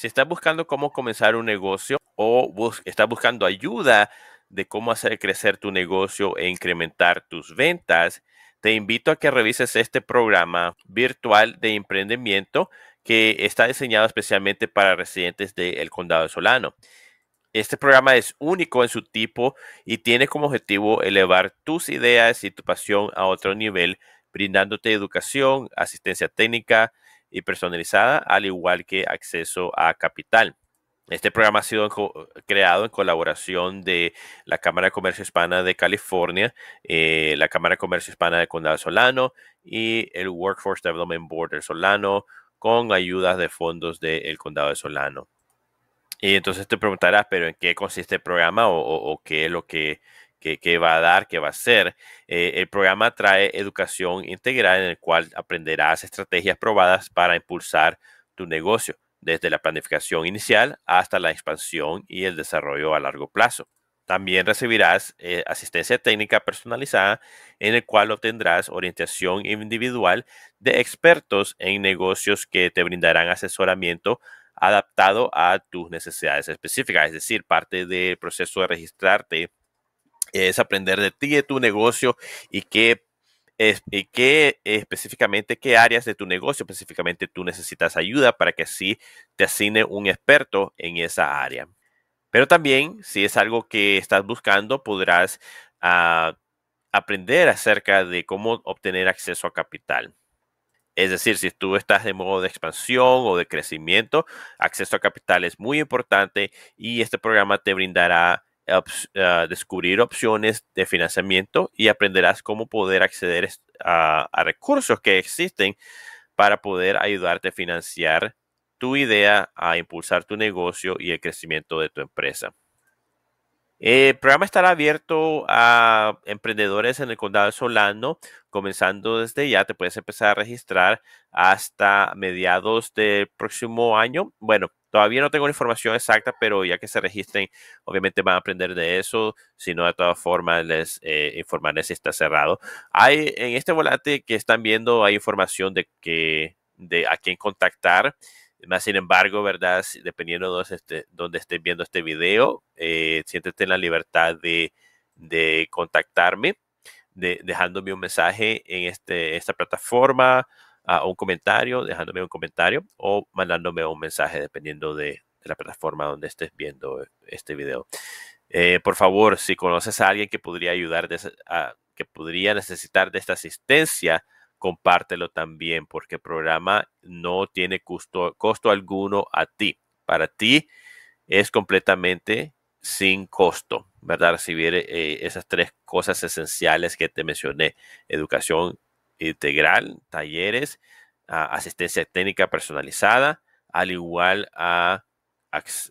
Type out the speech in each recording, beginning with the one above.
Si estás buscando cómo comenzar un negocio o estás buscando ayuda de cómo hacer crecer tu negocio e incrementar tus ventas, te invito a que revises este programa virtual de emprendimiento que está diseñado especialmente para residentes del condado de Solano. Este programa es único en su tipo y tiene como objetivo elevar tus ideas y tu pasión a otro nivel, brindándote educación, asistencia técnica, y personalizada, al igual que acceso a capital. Este programa ha sido creado en colaboración de la Cámara de Comercio Hispana de California, eh, la Cámara de Comercio Hispana de Condado de Solano y el Workforce Development Board de Solano con ayudas de fondos del Condado de Solano. Y entonces te preguntarás, pero ¿en qué consiste el programa o qué es lo que, qué va a dar, qué va a ser. Eh, el programa trae educación integral en el cual aprenderás estrategias probadas para impulsar tu negocio, desde la planificación inicial hasta la expansión y el desarrollo a largo plazo. También recibirás eh, asistencia técnica personalizada en el cual obtendrás orientación individual de expertos en negocios que te brindarán asesoramiento adaptado a tus necesidades específicas, es decir, parte del proceso de registrarte es aprender de ti, de tu negocio y qué, específicamente, qué áreas de tu negocio específicamente tú necesitas ayuda para que así te asigne un experto en esa área. Pero también, si es algo que estás buscando, podrás ah, aprender acerca de cómo obtener acceso a capital. Es decir, si tú estás de modo de expansión o de crecimiento, acceso a capital es muy importante y este programa te brindará descubrir opciones de financiamiento y aprenderás cómo poder acceder a, a recursos que existen para poder ayudarte a financiar tu idea, a impulsar tu negocio y el crecimiento de tu empresa. El programa estará abierto a emprendedores en el condado de Solano, comenzando desde ya. Te puedes empezar a registrar hasta mediados del próximo año. Bueno, Todavía no tengo la información exacta, pero ya que se registren, obviamente van a aprender de eso. Si no, de todas formas, les eh, informaré si está cerrado. Hay en este volante que están viendo, hay información de, que, de a quién contactar. Más sin embargo, ¿verdad? Dependiendo de dónde, estén viendo este video, eh, siéntete en la libertad de, de contactarme, dejándome un mensaje en este, esta plataforma un comentario, dejándome un comentario o mandándome un mensaje dependiendo de, la plataforma donde estés viendo este video. Eh, por favor, si conoces a alguien que podría ayudar, que podría necesitar de esta asistencia, compártelo también porque el programa no tiene costo, costo alguno a ti. Para ti es completamente sin costo, ¿verdad? Recibir eh, esas tres cosas esenciales que te mencioné, educación, integral, talleres, asistencia técnica personalizada, al igual a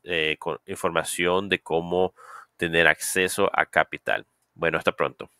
eh, información de cómo tener acceso a capital. Bueno, hasta pronto.